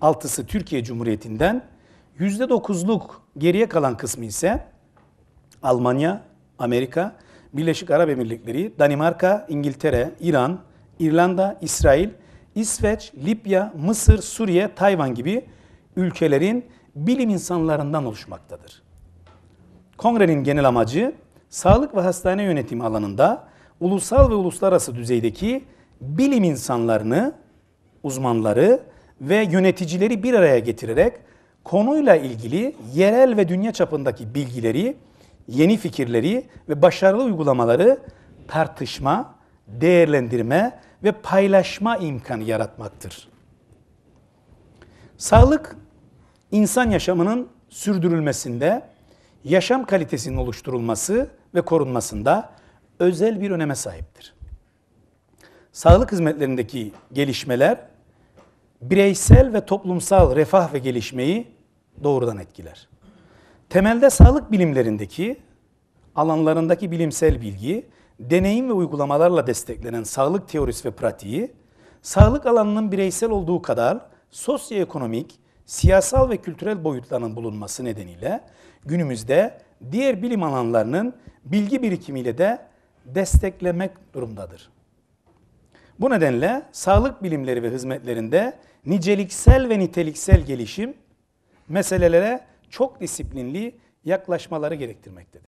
altısı Türkiye Cumhuriyeti'nden, yüzde dokuzluk geriye kalan kısmı ise Almanya, Amerika, Birleşik Arap Emirlikleri, Danimarka, İngiltere, İran, İrlanda, İsrail, İsveç, Libya, Mısır, Suriye, Tayvan gibi ülkelerin bilim insanlarından oluşmaktadır. Kongrenin genel amacı sağlık ve hastane yönetimi alanında ulusal ve uluslararası düzeydeki bilim insanlarını, uzmanları ve yöneticileri bir araya getirerek konuyla ilgili yerel ve dünya çapındaki bilgileri, yeni fikirleri ve başarılı uygulamaları tartışma, değerlendirme ve paylaşma imkanı yaratmaktır. Sağlık, insan yaşamının sürdürülmesinde, yaşam kalitesinin oluşturulması ve korunmasında özel bir öneme sahiptir. Sağlık hizmetlerindeki gelişmeler bireysel ve toplumsal refah ve gelişmeyi doğrudan etkiler. Temelde sağlık bilimlerindeki alanlarındaki bilimsel bilgi, deneyim ve uygulamalarla desteklenen sağlık teorisi ve pratiği, sağlık alanının bireysel olduğu kadar sosyoekonomik, siyasal ve kültürel boyutlarının bulunması nedeniyle günümüzde diğer bilim alanlarının bilgi birikimiyle de desteklemek durumdadır. Bu nedenle sağlık bilimleri ve hizmetlerinde niceliksel ve niteliksel gelişim meselelere çok disiplinli yaklaşmaları gerektirmektedir.